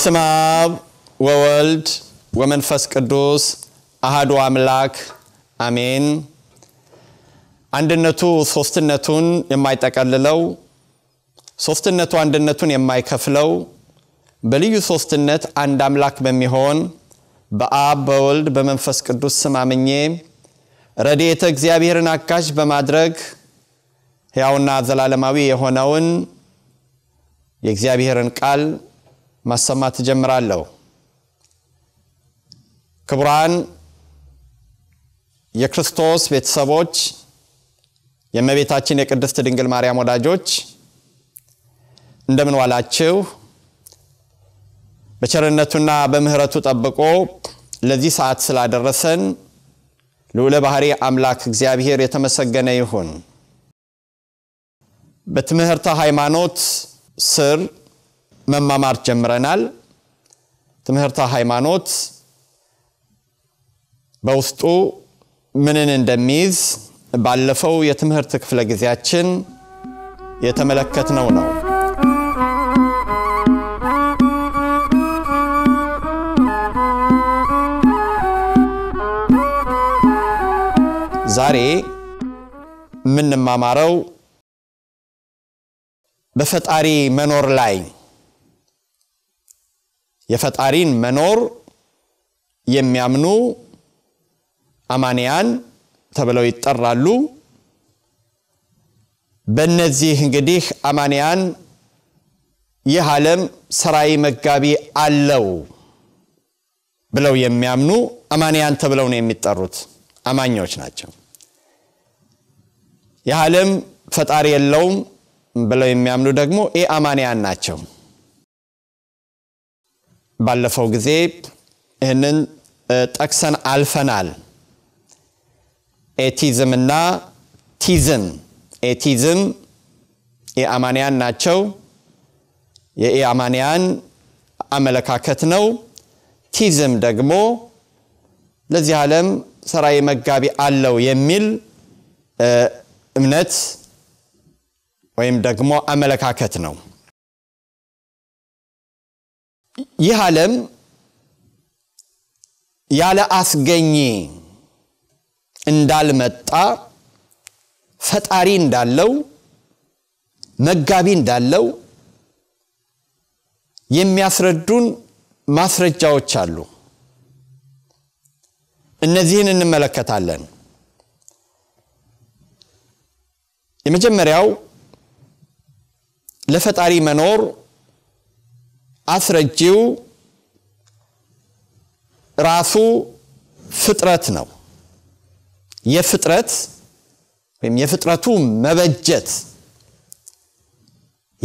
በስመ አብ ወወልድ ወመንፈስ ቅዱስ አህዱ አምላክ አሜን። አንድነቱ ሶስትነቱን የማይጠቀልለው ሶስትነቱ አንድነቱን የማይከፍለው በልዩ ሶስትነት አንድ አምላክ በሚሆን በአብ በወልድ በመንፈስ ቅዱስ ስም አምኜ ረድኤተ እግዚአብሔርን አጋዥ በማድረግ ሕያውና ዘላለማዊ የሆነውን የእግዚአብሔርን ቃል ማሰማት ትጀምራለሁ ክቡራን የክርስቶስ ቤተሰቦች፣ የእመቤታችን የቅድስት ድንግል ማርያም ወዳጆች እንደምን ዋላችሁ? በቸርነቱና በምህረቱ ጠብቆ ለዚህ ሰዓት ስላደረሰን ልዑለ ባህሪ አምላክ እግዚአብሔር የተመሰገነ ይሁን። በትምህርተ ሃይማኖት ስር መማማር ጀምረናል። ትምህርተ ሃይማኖት በውስጡ ምንን እንደሚይዝ ባለፈው የትምህርት ክፍለ ጊዜያችን የተመለከትነው ነው። ዛሬ የምንማማረው በፈጣሪ መኖር ላይ የፈጣሪን መኖር የሚያምኑ አማንያን ተብለው ይጠራሉ። በእነዚህ እንግዲህ አማንያን ይህ ዓለም ሰራዊ መጋቢ አለው ብለው የሚያምኑ አማንያን ተብለው ነው የሚጠሩት። አማኞች ናቸው። ይህ ዓለም ፈጣሪ የለውም ብለው የሚያምኑ ደግሞ ኤ አማንያን ናቸው። ባለፈው ጊዜ ይህንን ጠቅሰን አልፈናል። ኤቲዝም እና ቲዝም ኤቲዝም የአማንያን ናቸው። የኢአማንያን አመለካከት ነው። ቲዝም ደግሞ ለዚህ ዓለም ሰራዊ መጋቢ አለው የሚል እምነት ወይም ደግሞ አመለካከት ነው። ይህ ዓለም ያለ አስገኚ እንዳልመጣ ፈጣሪ እንዳለው መጋቢ እንዳለው የሚያስረዱን ማስረጃዎች አሉ። እነዚህን እንመለከታለን። የመጀመሪያው ለፈጣሪ መኖር አስረጂው ራሱ ፍጥረት ነው። የፍጥረት ወይም የፍጥረቱ መበጀት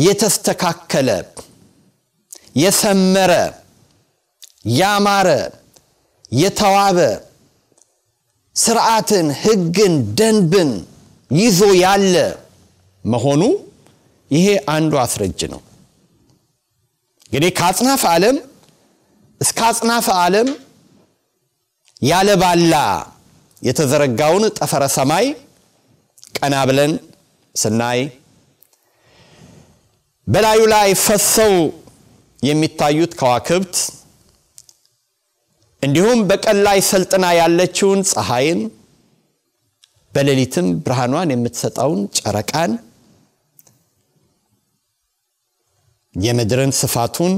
የተስተካከለ የሰመረ ያማረ የተዋበ ስርዓትን፣ ህግን፣ ደንብን ይዞ ያለ መሆኑ ይሄ አንዱ አስረጅ ነው። እንግዲህ ከአጽናፍ ዓለም እስከ አጽናፈ ዓለም ያለ ባላ የተዘረጋውን ጠፈረ ሰማይ ቀና ብለን ስናይ በላዩ ላይ ፈሰው የሚታዩት ከዋክብት እንዲሁም በቀን ላይ ሰልጥና ያለችውን ፀሐይን በሌሊትም ብርሃኗን የምትሰጠውን ጨረቃን የምድርን ስፋቱን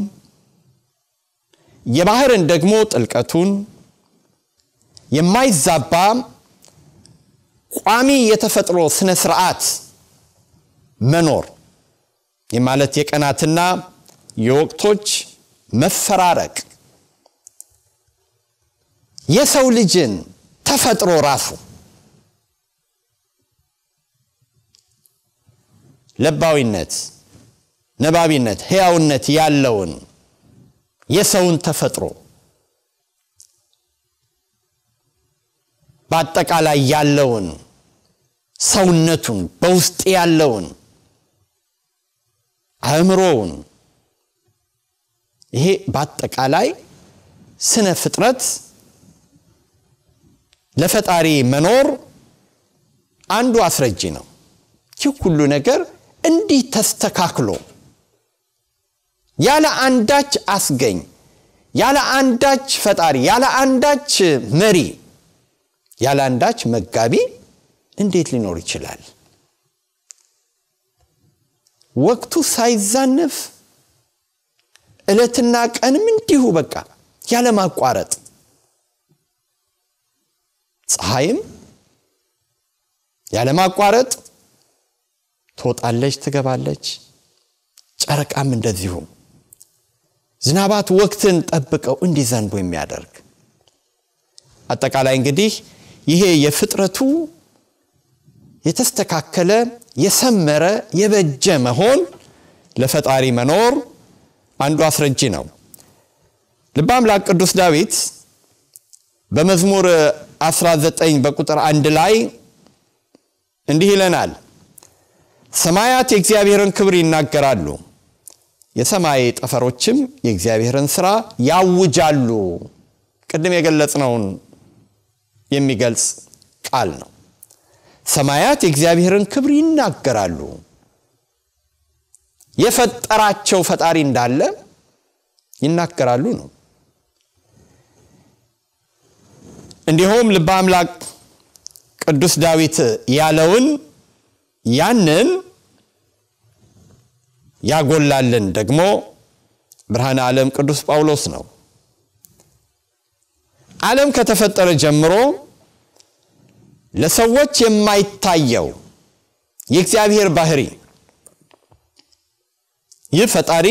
የባህርን ደግሞ ጥልቀቱን የማይዛባ ቋሚ የተፈጥሮ ስነ ስርዓት መኖር የማለት የቀናትና የወቅቶች መፈራረቅ የሰው ልጅን ተፈጥሮ ራሱ ለባዊነት ነባቢነት ህያውነት ያለውን የሰውን ተፈጥሮ በአጠቃላይ ያለውን ሰውነቱን በውስጥ ያለውን አእምሮውን ይሄ በአጠቃላይ ስነ ፍጥረት ለፈጣሪ መኖር አንዱ አስረጂ ነው። ይህ ሁሉ ነገር እንዲህ ተስተካክሎ ያለ አንዳች አስገኝ፣ ያለ አንዳች ፈጣሪ፣ ያለ አንዳች መሪ፣ ያለ አንዳች መጋቢ እንዴት ሊኖር ይችላል? ወቅቱ ሳይዛነፍ እለትና ቀንም እንዲሁ በቃ ያለ ማቋረጥ ፀሐይም ያለ ማቋረጥ ትወጣለች፣ ትገባለች። ጨረቃም እንደዚሁም ዝናባት ወቅትን ጠብቀው እንዲዘንቡ የሚያደርግ አጠቃላይ እንግዲህ ይሄ የፍጥረቱ የተስተካከለ የሰመረ የበጀ መሆን ለፈጣሪ መኖር አንዱ አስረጂ ነው ልበ አምላክ ቅዱስ ዳዊት በመዝሙር 19 በቁጥር አንድ ላይ እንዲህ ይለናል ሰማያት የእግዚአብሔርን ክብር ይናገራሉ የሰማይ ጠፈሮችም የእግዚአብሔርን ስራ ያውጃሉ። ቅድም የገለጽነውን የሚገልጽ ቃል ነው። ሰማያት የእግዚአብሔርን ክብር ይናገራሉ። የፈጠራቸው ፈጣሪ እንዳለ ይናገራሉ ነው። እንዲሁም ልበ አምላክ ቅዱስ ዳዊት ያለውን ያንን ያጎላልን ደግሞ ብርሃነ ዓለም ቅዱስ ጳውሎስ ነው። ዓለም ከተፈጠረ ጀምሮ ለሰዎች የማይታየው የእግዚአብሔር ባህሪ ይህ ፈጣሪ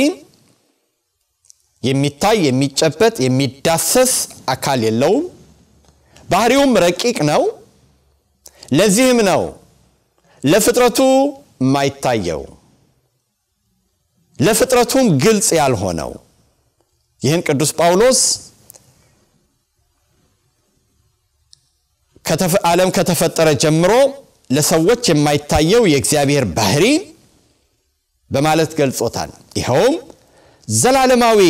የሚታይ የሚጨበጥ የሚዳሰስ አካል የለውም። ባህሪውም ረቂቅ ነው። ለዚህም ነው ለፍጥረቱ የማይታየው ለፍጥረቱም ግልጽ ያልሆነው ይህን ቅዱስ ጳውሎስ ዓለም ከተፈጠረ ጀምሮ ለሰዎች የማይታየው የእግዚአብሔር ባህሪ በማለት ገልጾታል። ይኸውም ዘላለማዊ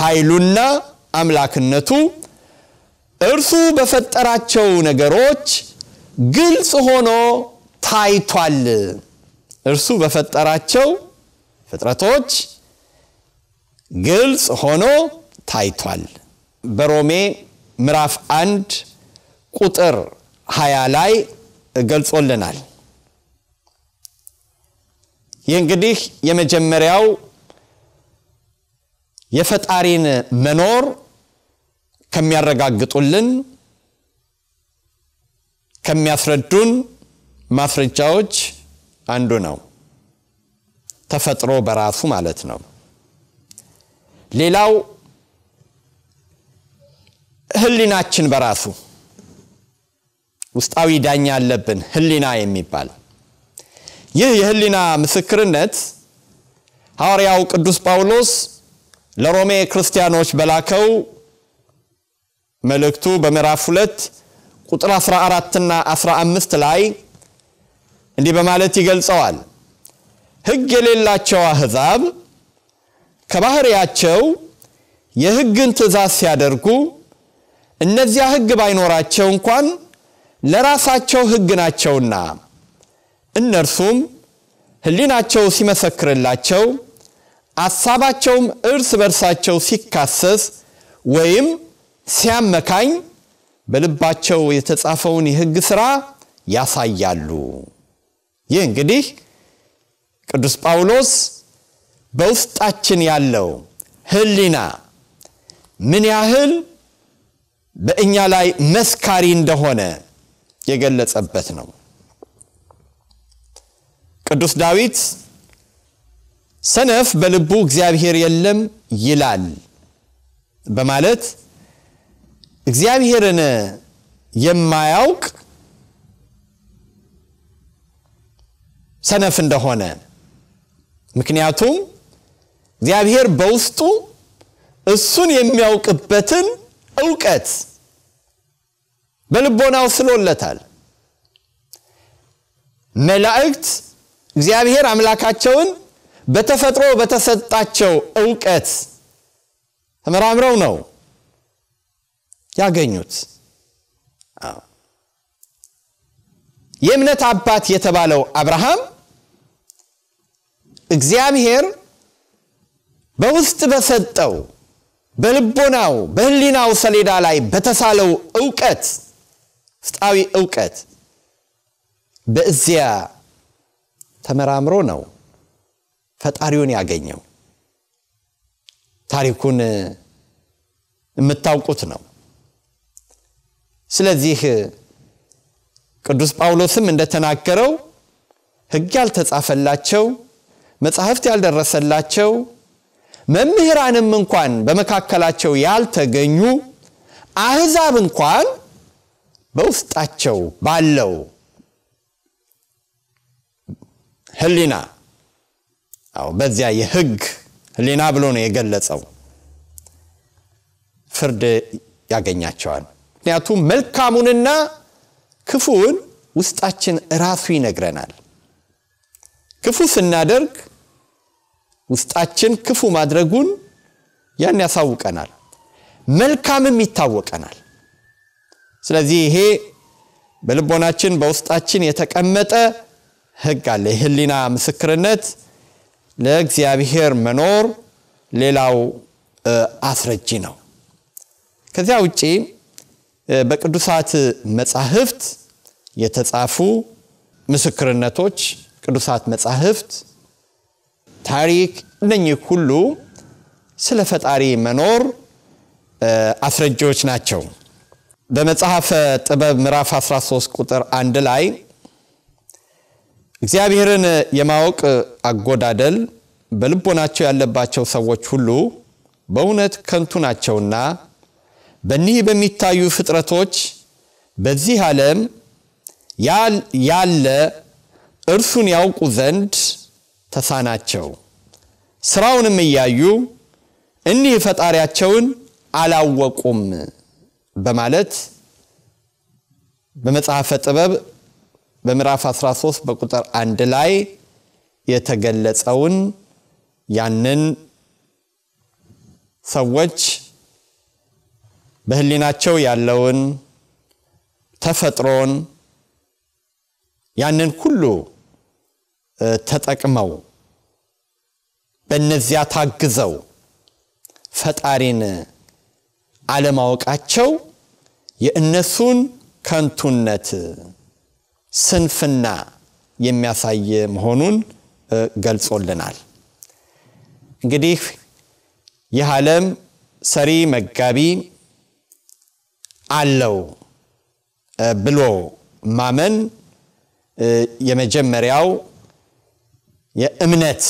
ኃይሉና አምላክነቱ እርሱ በፈጠራቸው ነገሮች ግልጽ ሆኖ ታይቷል። እርሱ በፈጠራቸው ፍጥረቶች ግልጽ ሆኖ ታይቷል። በሮሜ ምዕራፍ አንድ ቁጥር ሀያ ላይ ገልጾልናል። ይህ እንግዲህ የመጀመሪያው የፈጣሪን መኖር ከሚያረጋግጡልን ከሚያስረዱን ማስረጃዎች አንዱ ነው። ተፈጥሮ በራሱ ማለት ነው። ሌላው ህሊናችን በራሱ ውስጣዊ ዳኛ አለብን፣ ህሊና የሚባል ይህ የህሊና ምስክርነት ሐዋርያው ቅዱስ ጳውሎስ ለሮሜ ክርስቲያኖች በላከው መልእክቱ በምዕራፍ 2 ቁጥር 14 እና 15 ላይ እንዲህ በማለት ይገልጸዋል። ሕግ የሌላቸው አሕዛብ ከባህሪያቸው የሕግን ትእዛዝ ሲያደርጉ እነዚያ ሕግ ባይኖራቸው እንኳን ለራሳቸው ሕግ ናቸውና እነርሱም ሕሊናቸው ሲመሰክርላቸው አሳባቸውም እርስ በርሳቸው ሲካሰስ ወይም ሲያመካኝ በልባቸው የተጻፈውን የሕግ ሥራ ያሳያሉ። ይህ እንግዲህ ቅዱስ ጳውሎስ በውስጣችን ያለው ህሊና ምን ያህል በእኛ ላይ መስካሪ እንደሆነ የገለጸበት ነው። ቅዱስ ዳዊት ሰነፍ በልቡ እግዚአብሔር የለም ይላል በማለት እግዚአብሔርን የማያውቅ ሰነፍ እንደሆነ ምክንያቱም እግዚአብሔር በውስጡ እሱን የሚያውቅበትን እውቀት በልቦናው ስሎለታል። መላእክት እግዚአብሔር አምላካቸውን በተፈጥሮ በተሰጣቸው እውቀት ተመራምረው ነው ያገኙት። የእምነት አባት የተባለው አብርሃም እግዚአብሔር በውስጥ በሰጠው በልቦናው በህሊናው ሰሌዳ ላይ በተሳለው እውቀት ውስጣዊ እውቀት በእዚያ ተመራምሮ ነው ፈጣሪውን ያገኘው። ታሪኩን የምታውቁት ነው። ስለዚህ ቅዱስ ጳውሎስም እንደተናገረው ህግ ያልተጻፈላቸው መጽሐፍት ያልደረሰላቸው መምህራንም እንኳን በመካከላቸው ያልተገኙ አህዛብ እንኳን በውስጣቸው ባለው ህሊና አዎ በዚያ የህግ ህሊና ብሎ ነው የገለጸው ፍርድ ያገኛቸዋል ምክንያቱም መልካሙንና ክፉውን ውስጣችን ራሱ ይነግረናል ክፉ ስናደርግ ውስጣችን ክፉ ማድረጉን ያን ያሳውቀናል። መልካምም ይታወቀናል። ስለዚህ ይሄ በልቦናችን በውስጣችን የተቀመጠ ህግ አለ። የህሊና ምስክርነት ለእግዚአብሔር መኖር ሌላው አስረጂ ነው። ከዚያ ውጪ በቅዱሳት መጻሕፍት የተጻፉ ምስክርነቶች ቅዱሳት መጻሕፍት፣ ታሪክ፣ እነኚህ ሁሉ ስለ ፈጣሪ መኖር አስረጃዎች ናቸው። በመጽሐፈ ጥበብ ምዕራፍ 13 ቁጥር አንድ ላይ እግዚአብሔርን የማወቅ አጎዳደል በልቦናቸው ያለባቸው ሰዎች ሁሉ በእውነት ከንቱ ናቸውና በኒህ በሚታዩ ፍጥረቶች በዚህ ዓለም ያለ እርሱን ያውቁ ዘንድ ተሳናቸው። ስራውንም እያዩ እኒህ ፈጣሪያቸውን አላወቁም በማለት በመጽሐፈ ጥበብ በምዕራፍ 13 በቁጥር አንድ ላይ የተገለጸውን ያንን ሰዎች በህሊናቸው ያለውን ተፈጥሮን ያንን ሁሉ ተጠቅመው በእነዚያ ታግዘው ፈጣሪን አለማወቃቸው የእነሱን ከንቱነት ስንፍና የሚያሳይ መሆኑን ገልጾልናል። እንግዲህ ይህ ዓለም ሰሪ መጋቢ አለው ብሎ ማመን የመጀመሪያው የእምነት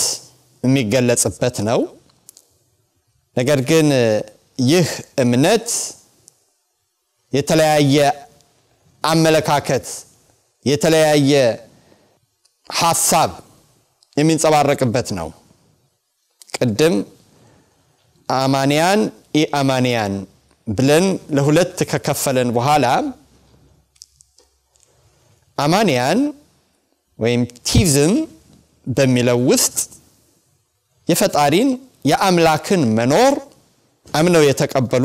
የሚገለጽበት ነው። ነገር ግን ይህ እምነት የተለያየ አመለካከት፣ የተለያየ ሀሳብ የሚንጸባረቅበት ነው። ቅድም አማንያን ኢአማንያን ብለን ለሁለት ከከፈለን በኋላ አማንያን ወይም ቲቭዝም በሚለው ውስጥ የፈጣሪን የአምላክን መኖር አምነው የተቀበሉ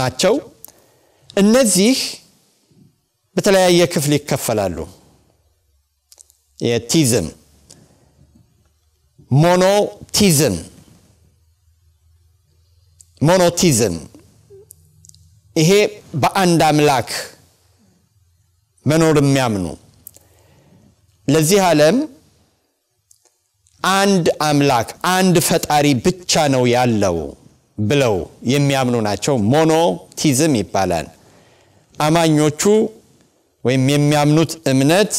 ናቸው። እነዚህ በተለያየ ክፍል ይከፈላሉ። የቲዝም፣ ሞኖቲዝም ሞኖቲዝም ይሄ በአንድ አምላክ መኖር የሚያምኑ ለዚህ ዓለም አንድ አምላክ አንድ ፈጣሪ ብቻ ነው ያለው ብለው የሚያምኑ ናቸው። ሞኖቲዝም ይባላል። አማኞቹ ወይም የሚያምኑት እምነት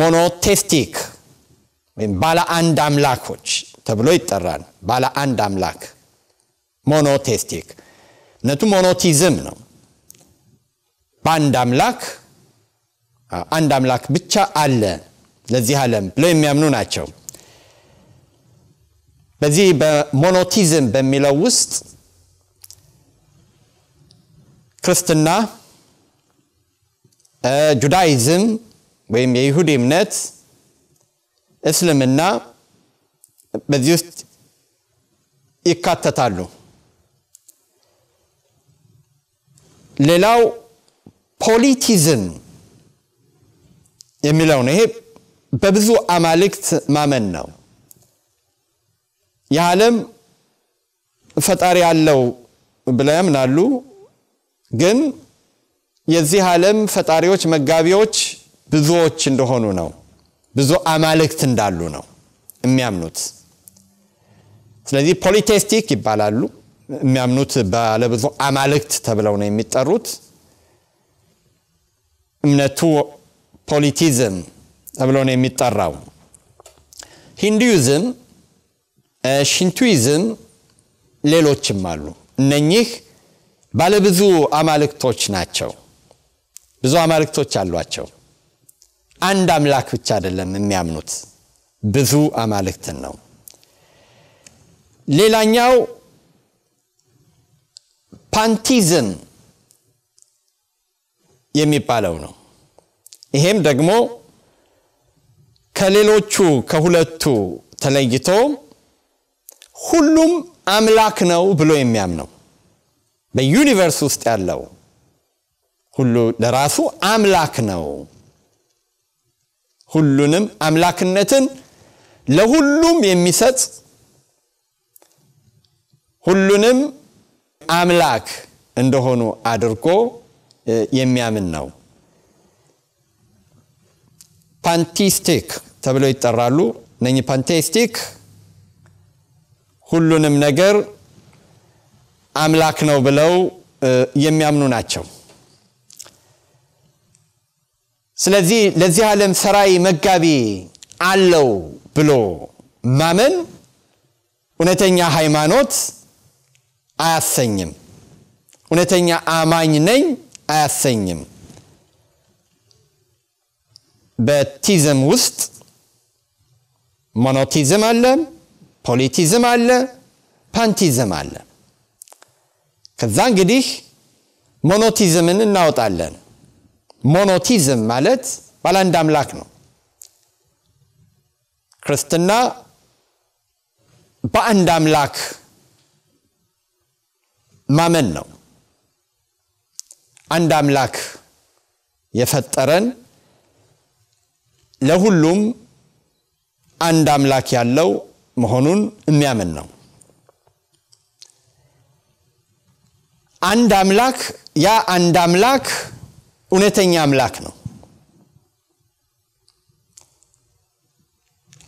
ሞኖቴስቲክ ወይም ባለ አንድ አምላኮች ተብሎ ይጠራል። ባለ አንድ አምላክ ሞኖቴስቲክ እነቱ ሞኖቲዝም ነው። በአንድ አምላክ አንድ አምላክ ብቻ አለ ለዚህ ዓለም ብለው የሚያምኑ ናቸው። በዚህ በሞኖቲዝም በሚለው ውስጥ ክርስትና፣ ጁዳይዝም ወይም የይሁድ እምነት፣ እስልምና በዚህ ውስጥ ይካተታሉ። ሌላው ፖሊቲዝም የሚለው ነው። ይሄ በብዙ አማልክት ማመን ነው። የዓለም ፈጣሪ አለው ብለው ያምናሉ። ግን የዚህ ዓለም ፈጣሪዎች፣ መጋቢዎች ብዙዎች እንደሆኑ ነው። ብዙ አማልክት እንዳሉ ነው የሚያምኑት። ስለዚህ ፖሊቴስቲክ ይባላሉ። የሚያምኑት ባለብዙ አማልክት ተብለው ነው የሚጠሩት። እምነቱ ፖሊቲዝም ተብሎ ነው የሚጠራው። ሂንዱይዝም፣ ሽንቱይዝም ሌሎችም አሉ። እነኚህ ባለብዙ አማልክቶች ናቸው። ብዙ አማልክቶች አሏቸው። አንድ አምላክ ብቻ አይደለም የሚያምኑት፣ ብዙ አማልክትን ነው። ሌላኛው ፓንቲዝም የሚባለው ነው። ይሄም ደግሞ ከሌሎቹ ከሁለቱ ተለይቶ ሁሉም አምላክ ነው ብሎ የሚያምነው በዩኒቨርስ ውስጥ ያለው ሁሉ ለራሱ አምላክ ነው። ሁሉንም አምላክነትን ለሁሉም የሚሰጥ ሁሉንም አምላክ እንደሆኑ አድርጎ የሚያምን ነው። ፓንቲስቲክ ተብለው ይጠራሉ። እነ ፓንቴስቲክ ሁሉንም ነገር አምላክ ነው ብለው የሚያምኑ ናቸው። ስለዚህ ለዚህ ዓለም ሰራይ መጋቢ አለው ብሎ ማመን እውነተኛ ሃይማኖት አያሰኝም። እውነተኛ አማኝ ነኝ አያሰኝም። በቲዝም ውስጥ ሞኖቲዝም አለ፣ ፖሊቲዝም አለ፣ ፓንቲዝም አለ። ከዛ እንግዲህ ሞኖቲዝምን እናወጣለን። ሞኖቲዝም ማለት ባላንድ አምላክ ነው። ክርስትና በአንድ አምላክ ማመን ነው። አንድ አምላክ የፈጠረን ለሁሉም አንድ አምላክ ያለው መሆኑን የሚያምን ነው። አንድ አምላክ ያ አንድ አምላክ እውነተኛ አምላክ ነው።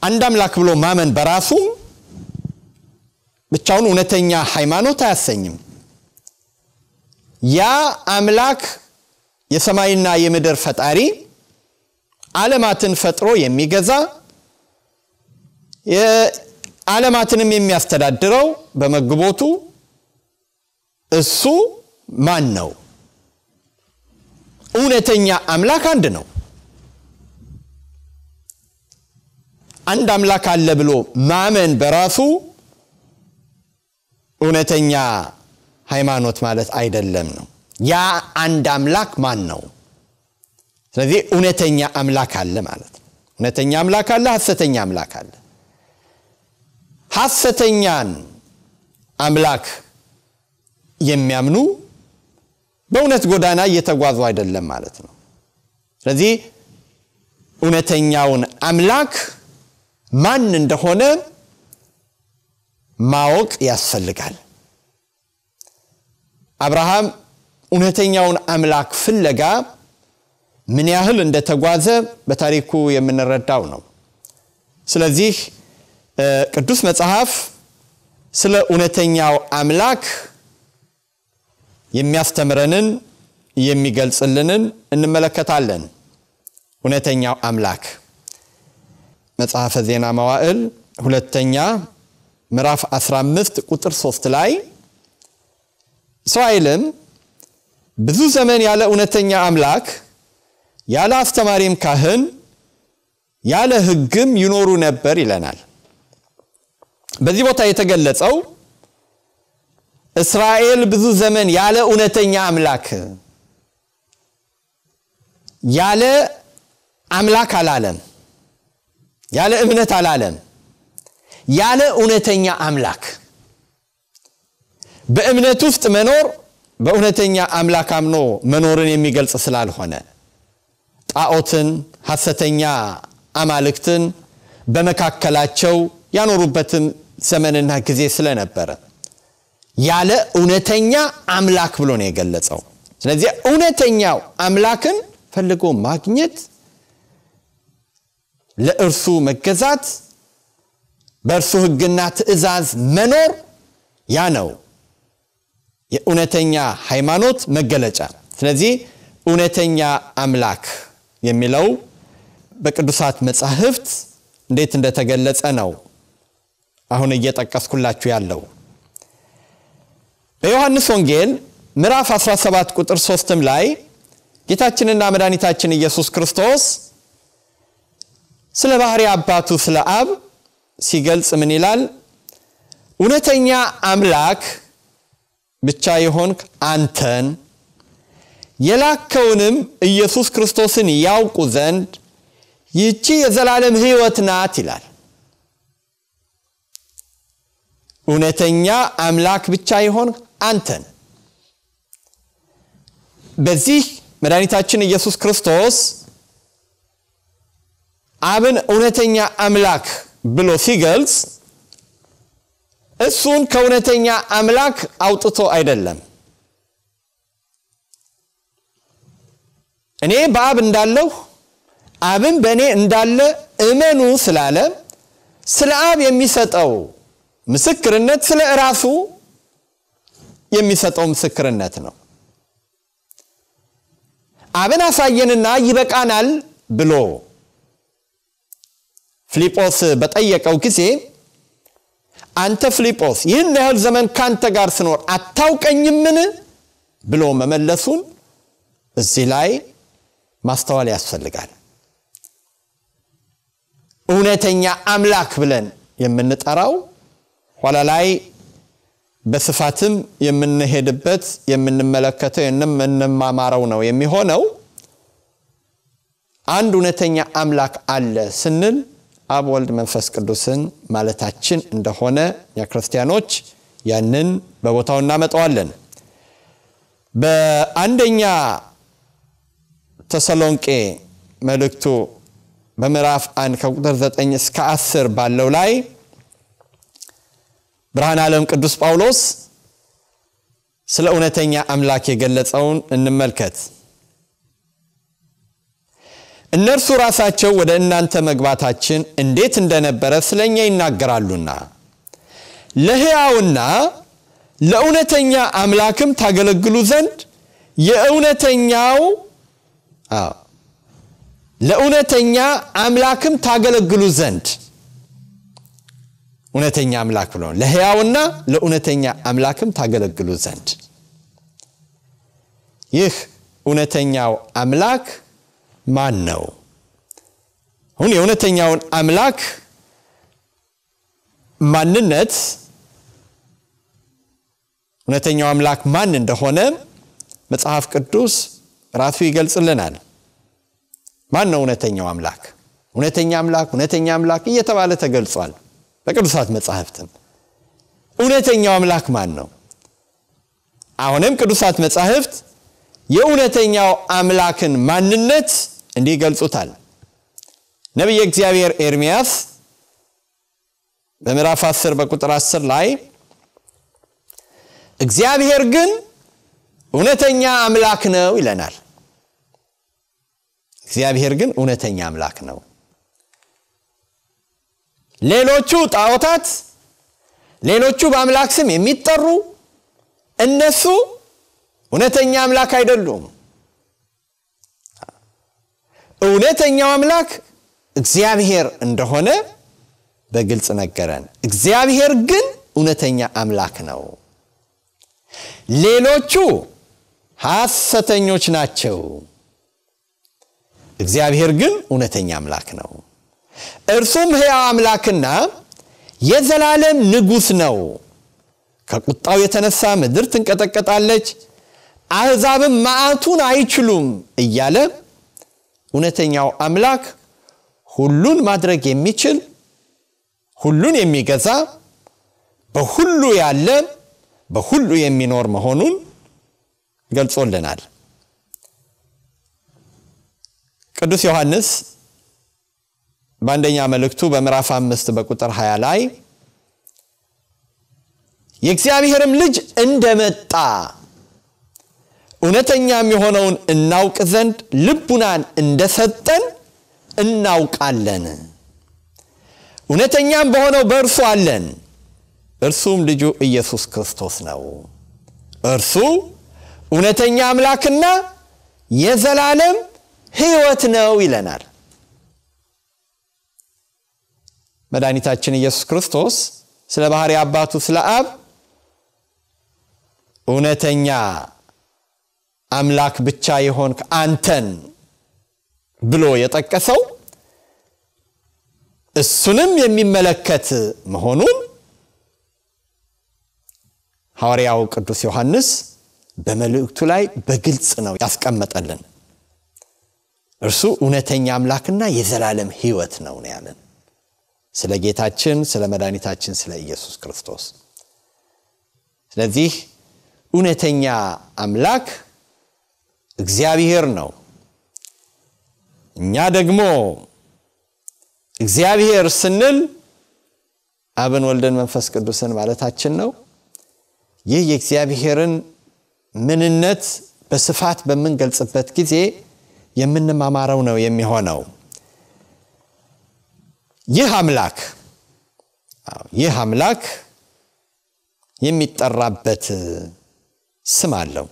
አንድ አምላክ ብሎ ማመን በራሱ ብቻውን እውነተኛ ሃይማኖት አያሰኝም። ያ አምላክ የሰማይና የምድር ፈጣሪ ዓለማትን ፈጥሮ የሚገዛ የዓለማትንም የሚያስተዳድረው በመግቦቱ እሱ ማን ነው? እውነተኛ አምላክ አንድ ነው። አንድ አምላክ አለ ብሎ ማመን በራሱ እውነተኛ ሃይማኖት ማለት አይደለም ነው። ያ አንድ አምላክ ማን ነው? ስለዚህ እውነተኛ አምላክ አለ ማለት ነው እውነተኛ አምላክ አለ ሀሰተኛ አምላክ አለ ሀሰተኛን አምላክ የሚያምኑ በእውነት ጎዳና እየተጓዙ አይደለም ማለት ነው ስለዚህ እውነተኛውን አምላክ ማን እንደሆነ ማወቅ ያስፈልጋል አብርሃም እውነተኛውን አምላክ ፍለጋ ምን ያህል እንደተጓዘ በታሪኩ የምንረዳው ነው። ስለዚህ ቅዱስ መጽሐፍ ስለ እውነተኛው አምላክ የሚያስተምረንን የሚገልጽልንን እንመለከታለን። እውነተኛው አምላክ መጽሐፈ ዜና መዋዕል ሁለተኛ ምዕራፍ 15 ቁጥር 3 ላይ አይልም ብዙ ዘመን ያለ እውነተኛ አምላክ ያለ አስተማሪም ካህን ያለ ህግም ይኖሩ ነበር ይለናል። በዚህ ቦታ የተገለጸው እስራኤል ብዙ ዘመን ያለ እውነተኛ አምላክ ያለ አምላክ አላለም፣ ያለ እምነት አላለም፣ ያለ እውነተኛ አምላክ በእምነት ውስጥ መኖር በእውነተኛ አምላክ አምኖ መኖርን የሚገልጽ ስላልሆነ ጣዖትን፣ ሐሰተኛ አማልክትን በመካከላቸው ያኖሩበትም ዘመንና ጊዜ ስለነበረ ያለ እውነተኛ አምላክ ብሎ ነው የገለጸው። ስለዚህ እውነተኛው አምላክን ፈልጎ ማግኘት፣ ለእርሱ መገዛት፣ በእርሱ ህግና ትእዛዝ መኖር ያ ነው የእውነተኛ ሃይማኖት መገለጫ። ስለዚህ እውነተኛ አምላክ የሚለው በቅዱሳት መጻሕፍት እንዴት እንደተገለጸ ነው አሁን እየጠቀስኩላችሁ ያለው። በዮሐንስ ወንጌል ምዕራፍ 17 ቁጥር 3 ላይ ጌታችንና መድኃኒታችን ኢየሱስ ክርስቶስ ስለ ባሕሪ አባቱ ስለ አብ ሲገልጽ ምን ይላል? እውነተኛ አምላክ ብቻ የሆንክ አንተን የላከውንም ኢየሱስ ክርስቶስን ያውቁ ዘንድ ይቺ የዘላለም ህይወት ናት ይላል። እውነተኛ አምላክ ብቻ ይሆን አንተን በዚህ መድኃኒታችን ኢየሱስ ክርስቶስ አብን እውነተኛ አምላክ ብሎ ሲገልጽ እሱን ከእውነተኛ አምላክ አውጥቶ አይደለም እኔ በአብ እንዳለሁ አብን በእኔ እንዳለ እመኑ ስላለ ስለ አብ የሚሰጠው ምስክርነት ስለ ራሱ የሚሰጠው ምስክርነት ነው። አብን አሳየንና ይበቃናል ብሎ ፊልጶስ በጠየቀው ጊዜ አንተ ፊልጶስ ይህን ያህል ዘመን ካንተ ጋር ስኖር አታውቀኝምን ብሎ መመለሱን እዚህ ላይ ማስተዋል ያስፈልጋል። እውነተኛ አምላክ ብለን የምንጠራው ኋላ ላይ በስፋትም የምንሄድበት የምንመለከተው የምንማማረው ነው የሚሆነው። አንድ እውነተኛ አምላክ አለ ስንል አብ፣ ወልድ፣ መንፈስ ቅዱስን ማለታችን እንደሆነ ክርስቲያኖች ያንን በቦታው እናመጠዋለን በአንደኛ ተሰሎንቄ መልእክቱ በምዕራፍ 1 ከቁጥር 9 እስከ 10 ባለው ላይ ብርሃን ዓለም ቅዱስ ጳውሎስ ስለ እውነተኛ አምላክ የገለጸውን እንመልከት። እነርሱ ራሳቸው ወደ እናንተ መግባታችን እንዴት እንደነበረ ስለ እኛ ይናገራሉና ለሕያውና ለእውነተኛ አምላክም ታገለግሉ ዘንድ የእውነተኛው ለእውነተኛ አምላክም ታገለግሉ ዘንድ እውነተኛ አምላክ ብሎ ለህያውና ለእውነተኛ አምላክም ታገለግሉ ዘንድ ይህ እውነተኛው አምላክ ማን ነው? አሁን የእውነተኛውን አምላክ ማንነት እውነተኛው አምላክ ማን እንደሆነ መጽሐፍ ቅዱስ ራሱ ይገልጽልናል። ማን ነው እውነተኛው አምላክ? እውነተኛ አምላክ እውነተኛ አምላክ እየተባለ ተገልጿል በቅዱሳት መጻሕፍትም። እውነተኛው አምላክ ማን ነው? አሁንም ቅዱሳት መጻሕፍት የእውነተኛው አምላክን ማንነት እንዲህ ይገልጹታል። ነቢየ እግዚአብሔር ኤርምያስ በምዕራፍ 10 በቁጥር 10 ላይ እግዚአብሔር ግን እውነተኛ አምላክ ነው ይለናል እግዚአብሔር ግን እውነተኛ አምላክ ነው ሌሎቹ ጣዖታት ሌሎቹ በአምላክ ስም የሚጠሩ እነሱ እውነተኛ አምላክ አይደሉም እውነተኛው አምላክ እግዚአብሔር እንደሆነ በግልጽ ነገረን እግዚአብሔር ግን እውነተኛ አምላክ ነው ሌሎቹ ሐሰተኞች ናቸው እግዚአብሔር ግን እውነተኛ አምላክ ነው እርሱም ሕያው አምላክና የዘላለም ንጉሥ ነው ከቁጣው የተነሳ ምድር ትንቀጠቀጣለች አሕዛብም ማዕቱን አይችሉም እያለ እውነተኛው አምላክ ሁሉን ማድረግ የሚችል ሁሉን የሚገዛ በሁሉ ያለ በሁሉ የሚኖር መሆኑን ገልጾልናል። ቅዱስ ዮሐንስ በአንደኛ መልእክቱ በምዕራፍ አምስት በቁጥር 20 ላይ የእግዚአብሔርም ልጅ እንደመጣ እውነተኛም የሆነውን እናውቅ ዘንድ ልቡናን እንደሰጠን እናውቃለን። እውነተኛም በሆነው በእርሱ አለን፣ እርሱም ልጁ ኢየሱስ ክርስቶስ ነው። እርሱ እውነተኛ አምላክና የዘላለም ህይወት ነው ይለናል። መድኃኒታችን ኢየሱስ ክርስቶስ ስለ ባህር አባቱ ስለ አብ እውነተኛ አምላክ ብቻ የሆን አንተን ብሎ የጠቀሰው እሱንም የሚመለከት መሆኑን ሐዋርያው ቅዱስ ዮሐንስ በመልእክቱ ላይ በግልጽ ነው ያስቀመጠልን። እርሱ እውነተኛ አምላክና የዘላለም ህይወት ነው ያለን ስለ ጌታችን ስለ መድኃኒታችን ስለ ኢየሱስ ክርስቶስ። ስለዚህ እውነተኛ አምላክ እግዚአብሔር ነው። እኛ ደግሞ እግዚአብሔር ስንል አብን፣ ወልደን መንፈስ ቅዱስን ማለታችን ነው። ይህ የእግዚአብሔርን ምንነት በስፋት በምንገልጽበት ጊዜ የምንማማረው ነው የሚሆነው። ይህ አምላክ ይህ አምላክ የሚጠራበት ስም አለው።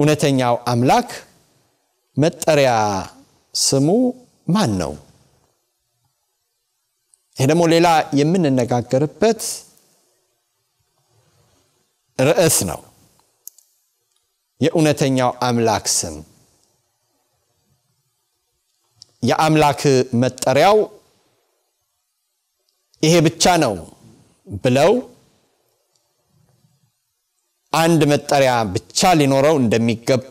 እውነተኛው አምላክ መጠሪያ ስሙ ማን ነው? ይህ ደግሞ ሌላ የምንነጋገርበት ርዕስ ነው። የእውነተኛው አምላክ ስም የአምላክ መጠሪያው ይሄ ብቻ ነው ብለው አንድ መጠሪያ ብቻ ሊኖረው እንደሚገባ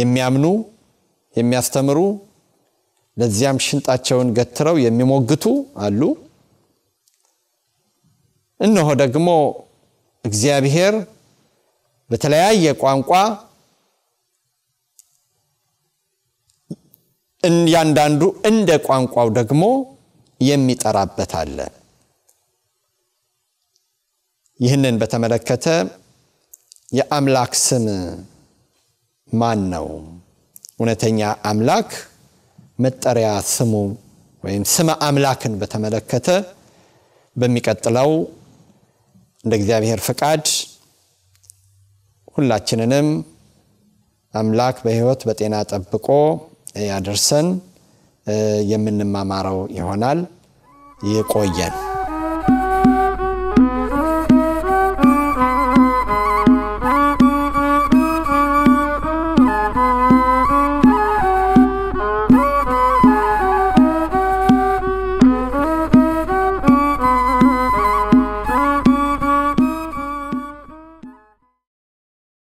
የሚያምኑ የሚያስተምሩ ለዚያም ሽንጣቸውን ገትረው የሚሞግቱ አሉ። እነሆ ደግሞ እግዚአብሔር በተለያየ ቋንቋ እያንዳንዱ እንደ ቋንቋው ደግሞ የሚጠራበት አለ። ይህንን በተመለከተ የአምላክ ስም ማን ነው? እውነተኛ አምላክ መጠሪያ ስሙ ወይም ስመ አምላክን በተመለከተ በሚቀጥለው እንደ እግዚአብሔር ፈቃድ ሁላችንንም አምላክ በህይወት በጤና ጠብቆ ያደርሰን የምንማማረው ይሆናል። ይቆየን።